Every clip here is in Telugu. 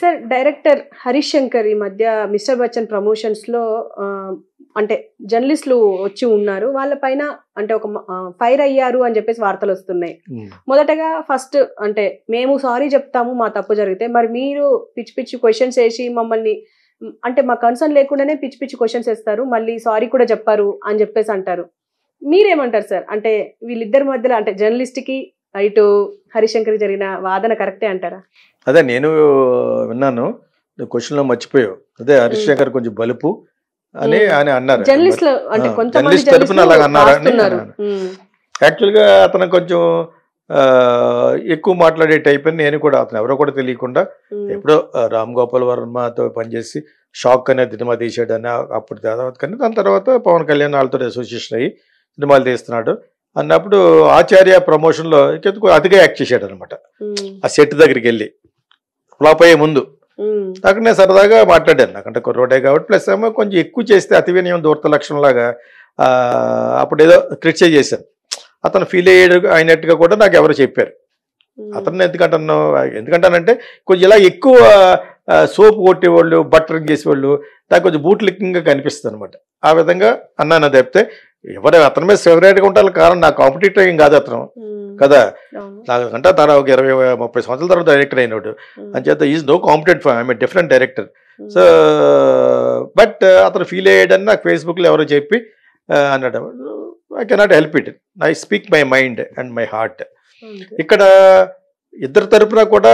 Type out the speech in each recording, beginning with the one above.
సార్ డైరెక్టర్ హరీష్ శంకర్ ఈ మధ్య మిస్టర్ బచ్చన్ ప్రమోషన్స్లో అంటే జర్నలిస్టులు వచ్చి ఉన్నారు వాళ్ళ పైన అంటే ఒక ఫైర్ అయ్యారు అని చెప్పేసి వార్తలు వస్తున్నాయి మొదటగా ఫస్ట్ అంటే మేము సారీ చెప్తాము మా తప్పు జరిగితే మరి మీరు పిచ్చి పిచ్చి క్వశ్చన్స్ వేసి మమ్మల్ని అంటే మా కన్సర్న్ లేకుండానే పిచ్చి పిచ్చి క్వశ్చన్స్ వేస్తారు మళ్ళీ సారీ కూడా చెప్పారు అని చెప్పేసి అంటారు మీరేమంటారు సార్ అంటే వీళ్ళిద్దరి మధ్యలో అంటే జర్నలిస్ట్కి ఇటు హరిశంకర్ జరిగిన వాదన కరెక్టే అంటారా అదే నేను విన్నాను లో మర్చిపోయావు అదే హరిశంకర్ కొంచెం బలుపు అని అని అన్నారు జర్నలిస్ట్ తరపున అలాగ అన్నారు యాక్చువల్గా అతను కొంచెం ఎక్కువ మాట్లాడే టైప్ అని నేను కూడా అతను ఎవరో కూడా తెలియకుండా ఎప్పుడో రామ్ గోపాల్ వర్మతో పనిచేసి షాక్ అనే సినిమా తీసాడు అని అప్పుడు తర్వాత కానీ దాని తర్వాత పవన్ కళ్యాణ్ వాళ్ళతో అసోసియేషన్ అయ్యి సినిమాలు తీస్తున్నాడు అన్నప్పుడు ఆచార్య లో ఇంకెందుకు అతిగా యాక్ట్ చేశాడు అనమాట ఆ సెట్ దగ్గరికి వెళ్ళి ఫ్లాప్ అయ్యే ముందు అక్కడ నేను సరదాగా మాట్లాడాను నాకంటే కుర్రోడే కాబట్టి ప్లస్ ఏమో కొంచెం ఎక్కువ చేస్తే అతి వినయం దూరత లక్షణంలాగా అప్పుడు ఏదో క్రిటిసైజ్ చేశాను అతను ఫీల్ అయ్యాడు అయినట్టుగా కూడా నాకు ఎవరు చెప్పారు అతను ఎందుకంటాను ఎందుకంటానంటే కొంచెం ఇలా ఎక్కువ సోప్ కొట్టేవాళ్ళు బట్టర్ చేసేవాళ్ళు నాకు కొంచెం బూట్ లిక్కింగ్గా కనిపిస్తుంది అనమాట ఆ విధంగా అన్నాను తప్పితే ఎవరు అతని మీద ఫేవరెట్గా ఉండాలి కారణం నా కాంపిటేటివ్ ఏం కాదు అతను కదా నాకంటే తన ఒక ఇరవై ముప్పై సంవత్సరాల తర్వాత డైరెక్టర్ అయినాడు అని చేత is no కాంపిటేట్ for I'm different director so but అతను ఫీల్ అయ్యాడని నాకు ఫేస్బుక్లో ఎవరో చెప్పి uh, అన్నాడు I cannot help it I speak my mind and my heart ఇక్కడ ఇద్దరు తరపున కూడా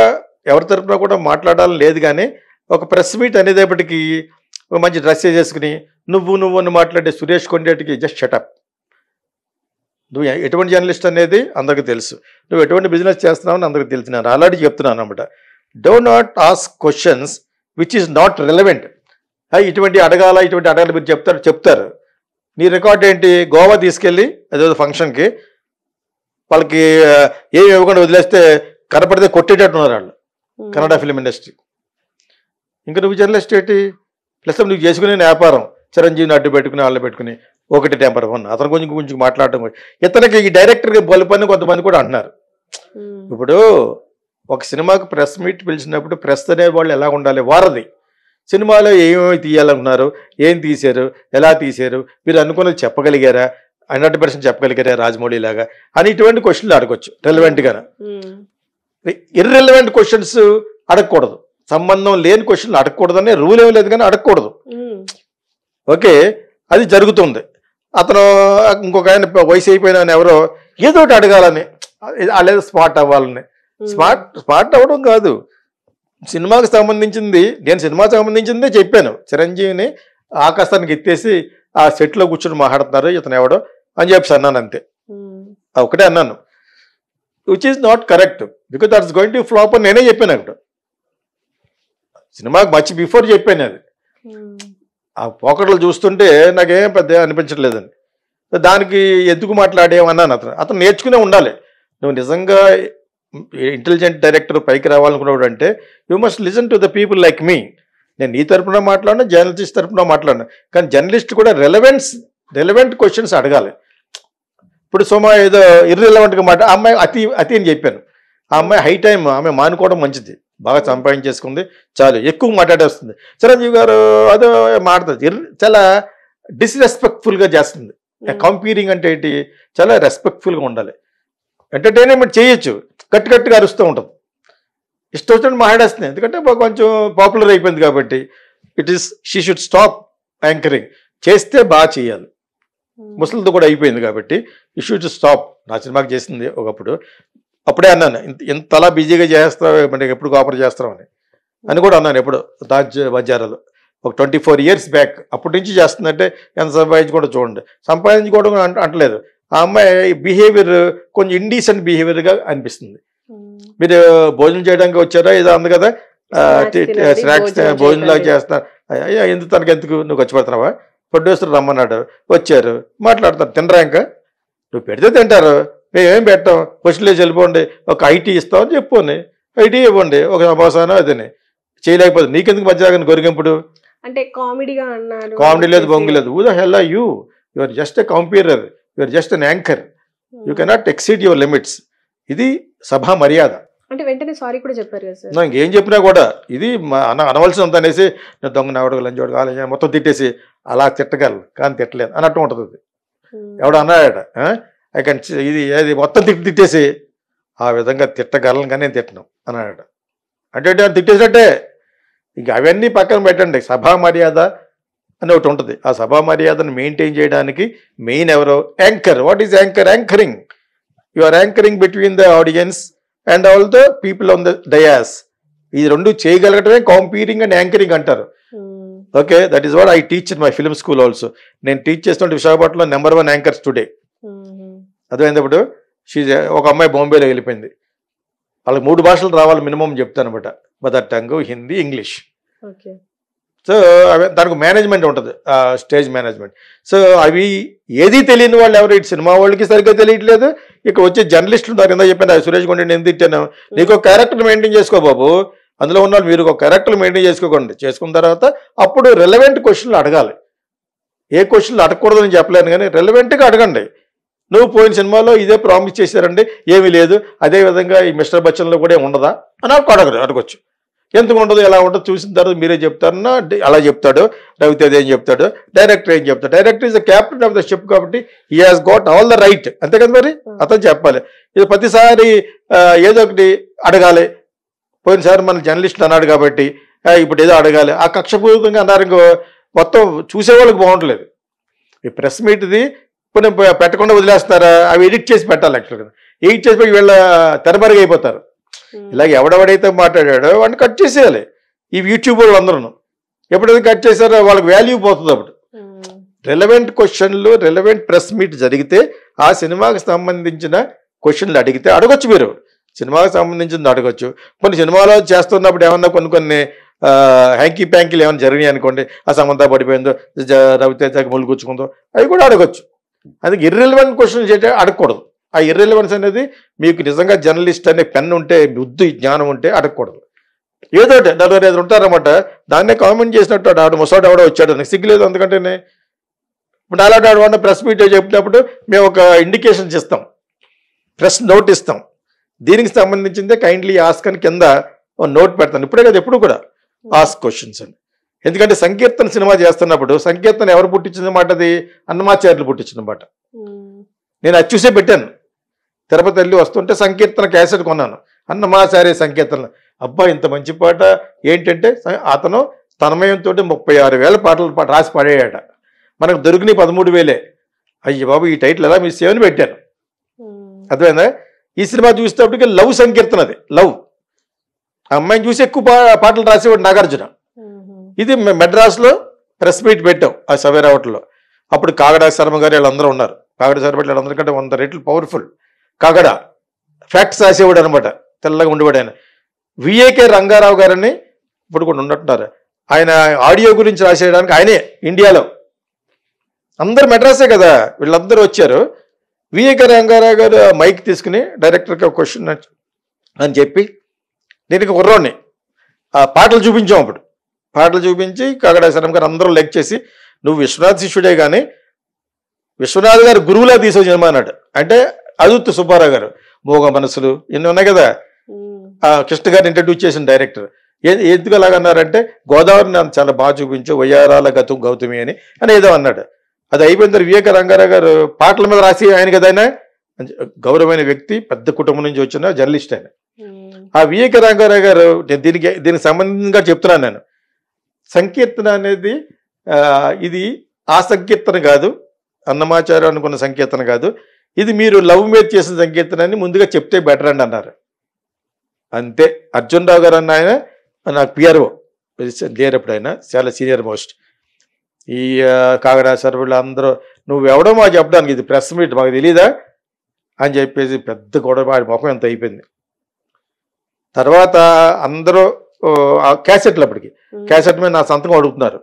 ఎవరి తరపున కూడా మాట్లాడాలని లేదు కానీ ఒక ప్రెస్ మీట్ అనేటప్పటికీ మంచి డ్రెస్ చేసుకుని నువ్వు నువ్వు అని మాట్లాడే సురేష్ కొండేటికి జస్ట్ షటప్ నువ్వు ఎటువంటి జర్నలిస్ట్ అనేది అందరికి తెలుసు నువ్వు ఎటువంటి బిజినెస్ చేస్తున్నావు అని అందరికీ తెలుసు అలాంటి చెప్తున్నాను అనమాట do not ask questions which is not relevant ఇటువంటి అడగాల ఇటువంటి అడగాలి మీరు చెప్తారు చెప్తారు నీ రికార్డ్ ఏంటి గోవా తీసుకెళ్ళి అదేదో ఫంక్షన్కి వాళ్ళకి ఏమి ఇవ్వకుండా వదిలేస్తే కనపడితే కొట్టేటట్టున్నారు వాళ్ళు కన్నడ ఫిలిం ఇండస్ట్రీ ఇంకా నువ్వు జర్నలిస్ట్ ఏంటి ప్లస్ నువ్వు చేసుకునే వ్యాపారం చిరంజీవిని అడ్డు పెట్టుకుని వాళ్ళని పెట్టుకుని ఒకటి టెంపర్ ఉన్న అతను కొంచెం కొంచెం మాట్లాడటం ఇతనికి ఈ డైరెక్టర్కి బలుపని కొంతమంది కూడా అంటున్నారు hmm. ఇప్పుడు ఒక సినిమాకు ప్రెస్ మీట్ పిలిచినప్పుడు ప్రెస్ అనే వాళ్ళు ఎలా ఉండాలి వారది సినిమాలో ఏమేమి తీయాలనుకున్నారు ఏం తీశారు ఎలా తీశారు మీరు అనుకున్నది చెప్పగలిగారా హండ్రెడ్ పర్సెంట్ చెప్పగలిగారా రాజమౌళి లాగా అని ఇటువంటి క్వశ్చన్లు అడగచ్చు రెలవెంట్గా ఇర్రెలవెంట్ క్వశ్చన్స్ అడగకూడదు సంబంధం లేని క్వశ్చన్లు అనే రూల్ ఏమి లేదు కానీ అడగకూడదు ఓకే అది జరుగుతుంది అతను ఇంకొక ఆయన వయసు అయిపోయిన ఎవరో ఏదో ఒకటి అడగాలని అలాగే స్మార్ట్ అవ్వాలని స్మార్ట్ స్మార్ట్ అవ్వడం కాదు సినిమాకి సంబంధించింది నేను సినిమాకి సంబంధించిందే చెప్పాను చిరంజీవిని ఆకాశానికి ఎత్తేసి ఆ సెట్లో కూర్చొని మాట్లాడుతున్నారు ఇతను ఎవడో అని చెప్పేసి అన్నాను అంతే ఒకటే అన్నాను which is not correct because that's going to flop అని నేనే చెప్పాను అక్కడ సినిమాకి మచ్చి బిఫోర్ చెప్పాను అది hmm. ఆ పోకట్లు చూస్తుంటే నాకేం పెద్ద అనిపించట్లేదండి దానికి ఎందుకు మాట్లాడేమన్నాను అతను అతను నేర్చుకునే ఉండాలి నువ్వు నిజంగా ఇంటెలిజెంట్ డైరెక్టర్ పైకి రావాలనుకున్నాడు అంటే you must listen to the people like me నేను నీ తరఫున మాట్లాడినా జర్నలిస్ట్ తరఫున మాట్లాడినా కానీ జర్నలిస్ట్ కూడా రెలవెన్స్ రెలవెంట్ క్వశ్చన్స్ అడగాలి ఇప్పుడు సోమా ఏదో ఇర్రెలవెంట్గా మాట అమ్మాయి అతి అతి అని చెప్పాను ఆ అమ్మాయి హై టైం ఆమె మానుకోవడం మంచిది బాగా సంపాదించేసుకుంది చాలు ఎక్కువ మాట్లాడేస్తుంది చిరంజీవి గారు అదే మాట్లాడుతుంది చాలా డిస్రెస్పెక్ట్ఫుల్గా చేస్తుంది కంపేరింగ్ అంటే ఏంటి చాలా రెస్పెక్ట్ఫుల్గా ఉండాలి ఎంటర్టైన్మెంట్ చేయొచ్చు కట్టు కట్టుగా అరుస్తూ ఉంటుంది ఇష్టం వచ్చినట్టు మాట్లాడేస్తుంది ఎందుకంటే కొంచెం పాపులర్ అయిపోయింది కాబట్టి it is she should stop anchoring చేస్తే బాగా చేయాలి ముసలితో కూడా అయిపోయింది కాబట్టి యూ టు స్టాప్ నా సినిమాకి చేసింది ఒకప్పుడు అప్పుడే అన్నాను ఇంత ఇంతలా బిజీగా చేస్తావు మనకి ఎప్పుడు కాపర్ చేస్తావు అని అని కూడా అన్నాను ఎప్పుడు దాజ్ బజారాలు ఒక ట్వంటీ ఫోర్ ఇయర్స్ బ్యాక్ అప్పటి నుంచి చేస్తుందంటే ఎంత సంపాదించుకోవడం చూడండి సంపాదించుకోవడం అంట అంటలేదు ఆ అమ్మాయి బిహేవియర్ కొంచెం ఇండీసెంట్ బిహేవియర్గా అనిపిస్తుంది మీరు భోజనం చేయడానికి వచ్చారా ఇదో అంది కదా స్నాక్స్ భోజనంలాగా చేస్తున్నా అయ్యా ఎందుకు తనకి ఎందుకు నువ్వు ఖర్చు పెడుతున్నావా ప్రొడ్యూసర్ రమ్మన్నాడు వచ్చారు మాట్లాడతారు తినరా ఇంకా నువ్వు పెడితే తింటారు మేమేం పెట్టాం ఫస్ట్లో వెళ్ళిపోండి ఒక ఐటీ ఇస్తామని చెప్పుకోండి ఐటీ ఇవ్వండి ఒక సమాసానం అదని చేయలేకపోతే నీకెందుకు మధ్య గొరిగింపుడు అంటే కామెడీగా అన్నారు కామెడీ లేదు బొంగు లేదు ఊ hell you you are just a compeer you are just an anchor you cannot exceed your limits ఇది సభా మర్యాద అంటే వెంటనే సారీ కూడా చెప్పారు కదా సార్ ఇంకేం చెప్పినా కూడా ఇది అనవలసినంత అనేసి నేను దొంగ నావడగా లంచోడు కాలేజీ మొత్తం తిట్టేసి అలా తిట్టగలరు కానీ తిట్టలేదు అన్నట్టు ఉంటుంది hmm. ఎవడు అన్నాడట ఇది ఏది మొత్తం తిట్టి తిట్టేసి ఆ విధంగా తిట్టగలను కానీ నేను తిట్టను అన్నాడు అంటే అంటే తిట్టేసినట్టే ఇంక అవన్నీ పక్కన పెట్టండి సభా మర్యాద అని ఒకటి ఉంటుంది ఆ సభా మర్యాదను మెయింటైన్ చేయడానికి మెయిన్ ఎవరో anchor what is anchor anchoring you are anchoring between the audience and all the people on the dais ఇది రెండు చేయగలగటమే కాంపీరింగ్ అండ్ యాంకరింగ్ అంటారు okay that is what I teach in my film school also నేను టీచ్ చేస్తున్న విశాఖపట్నంలో నెంబర్ వన్ యాంకర్స్ టుడే అర్థమైనప్పుడు షీ ఒక అమ్మాయి బాంబేలో వెళ్ళిపోయింది వాళ్ళకి మూడు భాషలు రావాలి మినిమం చెప్తాను అనమాట mother tongue Hindi English so అవి దానికి మేనేజ్మెంట్ ఉంటుంది స్టేజ్ మేనేజ్మెంట్ సో అవి ఏది తెలియని వాళ్ళు ఎవరు ఇటు సినిమా వాళ్ళకి సరిగ్గా తెలియట్లేదు ఇక వచ్చే జర్నలిస్టులు దాని కింద చెప్పాను సురేష్ గుండె నేను తిట్టాను నీకు ఒక క్యారెక్టర్ మెయింటైన్ చేసుకో బాబు అందులో ఉన్న మీరు ఒక క్యారెక్టర్ మెయింటైన్ చేసుకోకండి చేసుకున్న తర్వాత అప్పుడు రెలవెంట్ క్వశ్చన్లు అడగాలి ఏ క్వశ్చన్లు అడగకూడదని చెప్పలేను కానీ రెలవెంట్గా అడగండి నువ్వు పోయిన సినిమాలో ఇదే ప్రామిస్ చేశారండి ఏమీ లేదు అదేవిధంగా ఈ మిస్టర్ బచ్చన్లో కూడా ఉండదా అని అడగదు అడగచ్చు ఎందుకు ఉండదు ఎలా ఉండదు చూసిన తర్వాత మీరే చెప్తారన్నా అలా చెప్తాడు రవితేజ్ ఏం చెప్తాడు డైరెక్టర్ ఏం చెప్తాడు director is the captain of the ship కాబట్టి he has got all the right అంతే కదా మరి hmm. అతను చెప్పాలి ఇది ప్రతిసారి ఏదో ఒకటి అడగాలి పోయినసారి మన జర్నలిస్ట్ అన్నాడు కాబట్టి ఇప్పుడు ఏదో అడగాలి ఆ కక్షపూరితంగా అన్నారు మొత్తం చూసేవాళ్ళకి బాగుండలేదు ఈ ప్రెస్ మీట్ది కొన్ని పెట్టకుండా వదిలేస్తున్నారా అవి ఎడిట్ చేసి పెట్టాలి యాక్చువల్గా ఎడిట్ చేసి వీళ్ళ తెరమరుగు అయిపోతారు ఇలాగ ఎవడెవడైతే మాట్లాడాడో వాడిని కట్ చేసేయాలి ఈ యూట్యూబ్ వాళ్ళు అందరూ ఎప్పుడైతే కట్ చేశారో వాళ్ళకి వాల్యూ పోతుంది అప్పుడు రెలవెంట్ క్వశ్చన్లు రెలవెంట్ ప్రెస్ మీట్ జరిగితే ఆ సినిమాకి సంబంధించిన క్వశ్చన్లు అడిగితే అడగొచ్చు మీరు సినిమాకి సంబంధించింది అడగొచ్చు కొన్ని సినిమాలో చేస్తున్నప్పుడు ఏమన్నా కొన్ని కొన్ని హ్యాంకీ ప్యాంకీలు ఏమైనా జరిగినాయి అనుకోండి ఆ సంబంధం పడిపోయిందో రవితేజకి ముళ్ళు అవి కూడా అడగొచ్చు అది ఇర్రెలవెంట్ క్వశ్చన్ చేయటం అడగకూడదు ఆ ఇర్రెలవెన్స్ అనేది మీకు నిజంగా జర్నలిస్ట్ అనే పెన్ ఉంటే బుద్ధి జ్ఞానం ఉంటే అడగకూడదు ఏదో నలభై ఐదు ఉంటారనమాట దాన్నే కామెంట్ చేసినట్టు ఆడు ముసాడు ఎవడో వచ్చాడు నాకు సిగ్గులేదు అందుకంటేనే ఇప్పుడు అలాంటి ఆడవాడిని ప్రెస్ మీట్ చెప్పినప్పుడు మేము ఒక ఇండికేషన్స్ ఇస్తాం ప్రెస్ నోట్ ఇస్తాం దీనికి సంబంధించిందే కైండ్లీ ఆస్క్ అని కింద నోట్ పెడతాను ఇప్పుడే కదా ఎప్పుడు కూడా ఆస్క్ క్వశ్చన్స్ అండి ఎందుకంటే సంకీర్తన సినిమా చేస్తున్నప్పుడు సంకీర్తన ఎవరు పుట్టించిన మాట అది అన్నమాచార్యులు పుట్టించిన మాట నేను అది చూసే పెట్టాను తిరుపతి వెళ్ళి వస్తుంటే సంకీర్తన క్యాసెట్ కొన్నాను అన్నమాచార్య సంకీర్తన అబ్బా ఇంత మంచి పాట ఏంటంటే అతను తన్మయంతో ముప్పై ఆరు వేల పాటలు రాసి పాడేయట మనకు దొరికిన పదమూడు వేలే అయ్యి బాబు ఈ టైటిల్ ఎలా మిస్ చేయని పెట్టాను అర్థమైందా ఈ సినిమా చూసేటప్పటికి లవ్ సంకీర్తన అది లవ్ అమ్మాయిని చూసి ఎక్కువ పాటలు రాసేవాడు నాగార్జున ఇది మెడ్రాస్లో ప్రెస్ మీట్ పెట్టాం ఆ సవేరా హోటల్లో అప్పుడు కాగడ శర్మ గారు వీళ్ళందరూ ఉన్నారు కాగడ శర్మ వీళ్ళందరికంటే వంద రెట్లు పవర్ఫుల్ కాగడ ఫ్యాక్ట్స్ రాసేవాడు అనమాట తెల్లగా ఉండేవాడు ఆయన విఏకే రంగారావు గారని ఇప్పుడు కూడా ఉన్నట్టున్నారు ఆయన ఆడియో గురించి రాసేయడానికి ఆయనే ఇండియాలో అందరు మెడ్రాసే కదా వీళ్ళందరూ వచ్చారు విఏకే రంగారావు గారు మైక్ తీసుకుని డైరెక్టర్కి క్వశ్చన్ అని చెప్పి దీనికి కుర్రోని ఆ పాటలు చూపించాం అప్పుడు పాటలు చూపించి కాకడా శరం గారు అందరూ లెక్ చేసి నువ్వు విశ్వనాథ్ శిష్యుడే కానీ విశ్వనాథ్ గారు గురువులా తీసుకొని అన్నాడు అంటే అదుత్తు సుబ్బారావు గారు మోగ మనసులు ఎన్ని ఉన్నాయి కదా ఆ కృష్ణ గారిని ఇంట్రడ్యూస్ చేసిన డైరెక్టర్ ఎందుకు అన్నారంటే గోదావరి నన్ను చాలా బాగా చూపించు వయ్యారాల గతు గౌతమి అని అని ఏదో అన్నాడు అది అయిపోయిన తర్వాత వివేక రంగారావు గారు పాటల మీద రాసి ఆయన కదా ఆయన గౌరవమైన వ్యక్తి పెద్ద కుటుంబం నుంచి వచ్చిన జర్నలిస్ట్ ఆయన ఆ వివేక రంగారావు గారు నేను దీనికి దీనికి సంబంధంగా చెప్తున్నాను నేను సంకీర్తన అనేది ఇది ఆ సంకీర్తన కాదు అన్నమాచారం అనుకున్న సంకీర్తన కాదు ఇది మీరు లవ్ మీద చేసిన సంకీర్తనని ముందుగా చెప్తే బెటర్ అండి అన్నారు అంతే అర్జున్ రావు గారు అన్న ఆయన నాకు పిఆర్ఓ లేనప్పుడు ఆయన చాలా సీనియర్ మోస్ట్ ఈ కాగడా సర్వులు అందరూ నువ్వు ఎవడో మాకు చెప్పడానికి ఇది ప్రెస్ మీట్ మాకు తెలీదా అని చెప్పేసి పెద్ద గొడవ ఆడి ముఖం ఎంత అయిపోయింది తర్వాత అందరూ క్యాసెట్లు అప్పటికి క్యాసెట్ మీద నా సంతకం అడుగుతున్నారు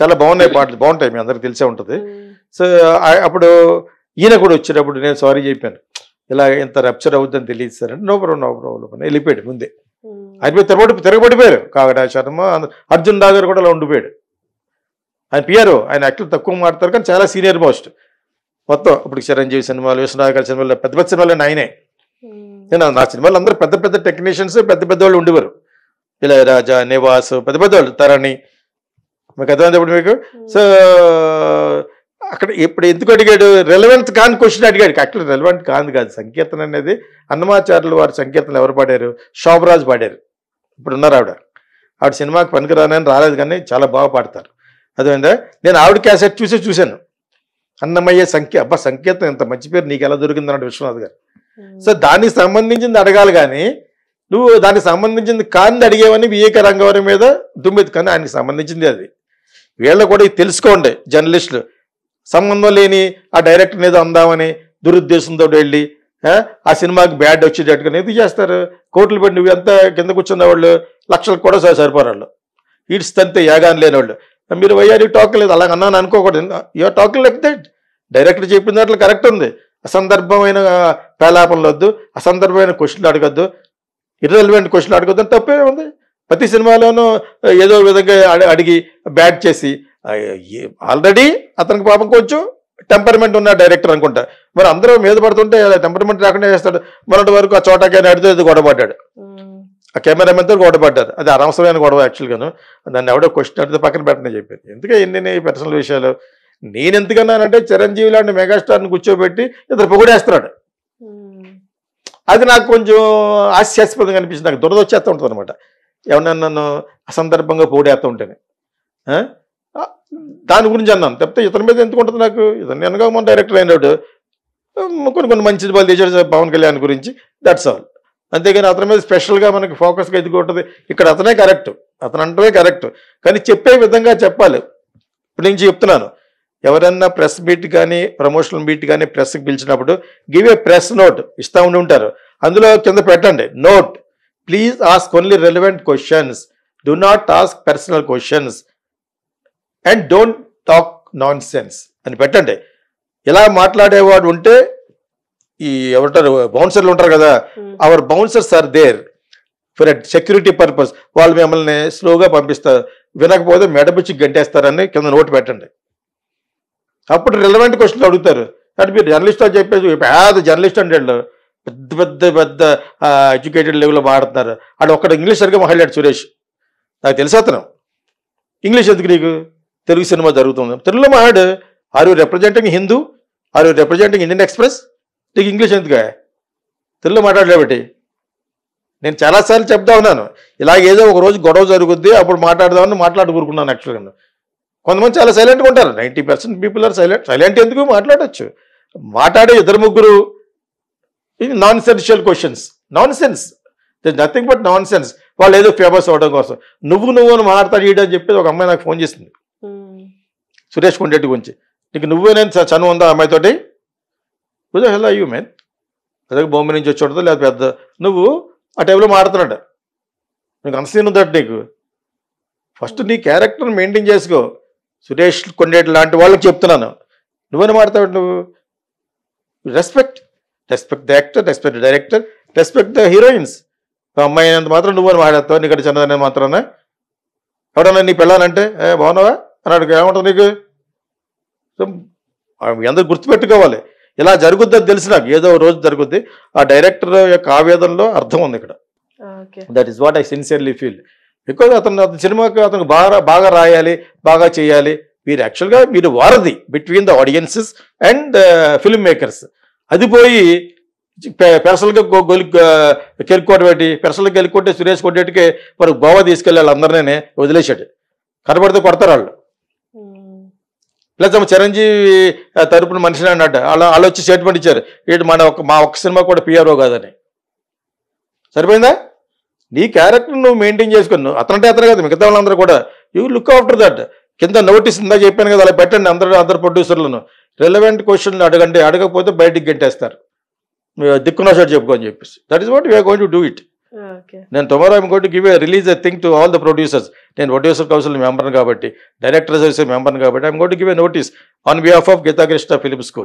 చాలా బాగున్నాయి పాటలు బాగుంటాయి మీ అందరికి తెలిసే ఉంటుంది సో అప్పుడు ఈయన కూడా వచ్చేటప్పుడు నేను సారీ చెప్పాను ఇలా ఇంత రప్చర్ అవుద్దని తెలియదు సార్ అంటే నో ప్రాబ్లం నో ప్రాబ్లం వెళ్ళిపోయాడు ముందే ఆయన తిరగబడి తిరగబడిపోయారు కాగడా శర్మ అర్జున్ దాగర్ కూడా అలా ఉండిపోయాడు ఆయన పిఆర్ ఆయన యాక్టర్ తక్కువ మాడతారు కానీ చాలా సీనియర్ మోస్ట్ మొత్తం ఇప్పుడు చిరంజీవి సినిమాలు విష్ణునాగర్ సినిమాలు పెద్ద పెద్ద సినిమాలు ఆయనే నా సినిమాలు అందరూ పెద్ద పెద్ద టెక్నీషియన్స్ పెద్ద పెద్ద వాళ్ళు ఉండేవారు ఇళయరాజా నివాస్ పెద్ద పెద్ద వాళ్ళు తరణి మీకు అర్థమైంది ఇప్పుడు మీకు సో అక్కడ ఇప్పుడు ఎందుకు అడిగాడు రెలవెంట్ కాని క్వశ్చన్ అడిగాడు అక్కడ రెలవెంట్ కాదు కాదు సంకీర్తన అనేది అన్నమాచార్యులు వారి సంకీర్తనలు ఎవరు పాడారు శోభరాజు పాడారు ఇప్పుడు ఉన్నారు ఆవిడ ఆవిడ సినిమాకి పనికిరానని రాలేదు కానీ చాలా బాగా పాడతారు అదేవిధంగా నేను ఆవిడ క్యాసెట్ చూసి చూశాను అన్నమయ్య సంఖ్య అబ్బా సంకేతం ఇంత మంచి పేరు నీకు ఎలా దొరికిందన్నాడు విశ్వనాథ్ గారు సో దానికి సంబంధించింది అడగాలి కానీ నువ్వు దానికి సంబంధించింది కాంది అడిగేవని వివేక రంగవారి మీద దుమ్మెత్తు కానీ ఆయనకి సంబంధించింది అది వీళ్ళు కూడా తెలుసుకోండి జర్నలిస్టులు సంబంధం లేని ఆ డైరెక్టర్ మీద అందామని దురుద్దేశంతో వెళ్ళి ఆ సినిమాకి బ్యాడ్ వచ్చేటట్టుగా ఇది చేస్తారు కోట్లు పెట్టి నువ్వు ఎంత కింద కూర్చున్న వాళ్ళు లక్షలకు కూడా సరిపోరు వాళ్ళు ఈడ్స్ తంతే యాగాని లేని వాళ్ళు మీరు వైఆర్ టాక్ లేదు అలాగ అన్నాను అనుకోకూడదు యో టాక్ లేకపోతే డైరెక్టర్ చెప్పిన దాంట్లో కరెక్ట్ ఉంది అసందర్భమైన పేలాపనలు వద్దు అసందర్భమైన క్వశ్చన్లు అడగద్దు ఇర్రెలివెంట్ క్వశ్చన్ అడగొద్దని తప్పే ఉంది ప్రతి సినిమాలోనూ ఏదో విధంగా అడిగి బ్యాట్ చేసి ఆల్రెడీ అతనికి పాపం కొంచెం టెంపర్మెంట్ ఉన్న డైరెక్టర్ అనుకుంటా మరి అందరూ మీద పడుతుంటే టెంపర్మెంట్ రాకుండా చేస్తాడు మొన్నటి వరకు ఆ చోటకి అడితే గొడవపడ్డాడు ఆ కెమెరామెన్తో గొడవపడ్డారు అది అనవసరమైన గొడవ యాక్చువల్గాను దాన్ని ఎవడో క్వశ్చన్ అడితే పక్కన పెట్టని చెప్పింది ఎందుకే ఎన్ని పర్సనల్ విషయాలు నేను ఎందుకన్నానంటే చిరంజీవి లాంటి మెగాస్టార్ని కూర్చోబెట్టి ఇద్దరు పొగడేస్తాడు అది నాకు కొంచెం హాస్యాస్పదంగా అనిపించింది నాకు దురద వచ్చేస్తూ ఉంటుంది అనమాట ఏమన్నా నన్ను అసందర్భంగా పోడేస్తూ ఉంటాను దాని గురించి అన్నాను తప్పితే ఇతని మీద ఎందుకు ఉంటుంది నాకు ఇతను అనగా మన డైరెక్టర్ అయినాడు కొన్ని కొన్ని మంచి వాళ్ళు తీశాడు పవన్ కళ్యాణ్ గురించి దట్స్ ఆల్ అంతేగాని అతని మీద స్పెషల్గా మనకి ఫోకస్గా ఉంటుంది ఇక్కడ అతనే కరెక్ట్ అతను అంటే కరెక్ట్ కానీ చెప్పే విధంగా చెప్పాలి ఇప్పుడు నుంచి చెప్తున్నాను ఎవరన్నా ప్రెస్ మీట్ కానీ ప్రమోషనల్ మీట్ కానీ ప్రెస్కి పిలిచినప్పుడు గివ్ ఏ ప్రెస్ నోట్ ఇస్తూ ఉండి ఉంటారు అందులో కింద పెట్టండి note please ask only relevant questions do not ask personal questions and don't talk nonsense అని పెట్టండి ఇలా మాట్లాడేవాడు ఉంటే ఈ ఎవరంటారు బౌన్సర్లు ఉంటారు కదా hmm. Our bouncers are there for security purpose వాళ్ళు మిమ్మల్ని స్లోగా పంపిస్తారు వినకపోతే మెడబుచ్చి గంటేస్తారని కింద నోట్ పెట్టండి అప్పుడు రిలవెంట్ క్వశ్చన్లు అడుగుతారు అంటే మీరు జర్నలిస్ట్ అని చెప్పేసి పేద జర్నలిస్ట్ అంటే పెద్ద పెద్ద పెద్ద ఎడ్యుకేటెడ్ లెవెల్లో మాట్లాడుతున్నారు అక్కడ ఒక్కడ ఇంగ్లీష్ సరిగ్గా మహిళాడు సురేష్ నాకు తెలిసి అతను ఇంగ్లీష్ ఎందుకు నీకు తెలుగు సినిమా జరుగుతుంది తెలుగులో మాట్లాడు are you representing Hindu are you representing Indian Express నీకు ఇంగ్లీష్ ఎందుకు తెలుగులో మాట్లాడలేబట్టి నేను చాలాసార్లు చెప్తా ఉన్నాను ఇలాగేదో ఒక రోజు గొడవ జరుగుద్ది అప్పుడు మాట్లాడదామని మాట్లాడుకున్నాను యాక్చువల్గా కొంతమంది చాలా సైలెంట్గా ఉంటారు ninety percent people are silent silent ఎందుకు మాట్లాడచ్చు మాట్లాడే ఇద్దరు ముగ్గురు ఇది nonessential questions nonsense nothing but nonsense వాళ్ళు ఏదో ఫేమస్ అవడం కోసం నువ్వు నువ్వు అని మాట్లాడతాడు అని చెప్పేసి ఒక అమ్మాయి నాకు ఫోన్ చేసింది hmm. సురేష్ కొండెడ్డి గురించి నీకు నేను చను ఉందా అమ్మాయితోటి ఉదో హెల్ అయ్యూ మెన్ అదే బొమ్మ నుంచి వచ్చి ఉండదు లేదా పెద్ద నువ్వు ఆ టైంలో మాడుతున్నాడు నీకు అంత సీన్ ఉందట నీకు ఫస్ట్ నీ క్యారెక్టర్ మెయింటైన్ చేసుకో సురేష్ కొండేటి లాంటి వాళ్ళకి చెప్తున్నాను నువ్వని మాడతావు నువ్వు respect respect the actor respect director respect the heroines అమ్మాయి అంత మాత్రం నువ్వని మాట్లాడతావు నీకంటే చిన్నదని మాత్రమే ఎవడన్నా నీ పిల్లానంటే ఏ బాగున్నావా అని అడుగు ఏమంటావు నీకు అందరూ గుర్తుపెట్టుకోవాలి ఇలా జరుగుద్దని తెలిసి నాకు ఏదో రోజు జరుగుద్ది ఆ డైరెక్టర్ యొక్క ఆవేదనలో అర్థం ఉంది ఇక్కడ that is what I sincerely feel ఎక్కువగా అతను అతని సినిమాకి అతను బాగా బాగా రాయాలి బాగా చేయాలి మీరు యాక్చువల్గా మీరు వారది between the audiences and film makers అది పోయి పెరసలుగా గొలి కెలుక్కోటి పెట్టి పెరసలు గెలుక్కుంటే సురేష్ కొట్టేటికి మరి గోవా తీసుకెళ్ళి అందరినీ వదిలేశాడు కనబడితే కొడతారు వాళ్ళు hmm. లేదా చిరంజీవి తరపున మనిషిని అన్నట్టు అలా వాళ్ళు వచ్చి స్టేట్మెంట్ ఇచ్చారు ఇటు మన ఒక మా ఒక్క సినిమా కూడా పిఆర్ఓ కాదని సరిపోయిందా నీ క్యారెక్టర్ నువ్వు మెయింటైన్ చేసుకుని అతనంటే అతను కాదు మిగతా వాళ్ళందరూ కూడా యూ లుక్ ఆఫ్టర్ దట్ కింద నోటీస్ ఇందాక చెప్పాను కదా అలా పెట్టండి అందరూ అందరు ప్రొడ్యూసర్లను రిలవెంట్ క్వశ్చన్లు అడగండి అడగకపోతే బయటికి గెంటేస్తారు దిక్కున్న షాట్ చెప్పుకోని చెప్పేసి that is what we are going to do it నేను tomorrow I'm going to give a release a thing to all the producers నేను ప్రొడ్యూసర్ కౌన్సిల్ మెంబర్ని కాబట్టి సర్వీస్ మెంబర్ని కాబట్టి I'm going to give a notice on behalf of Geethakrishna film school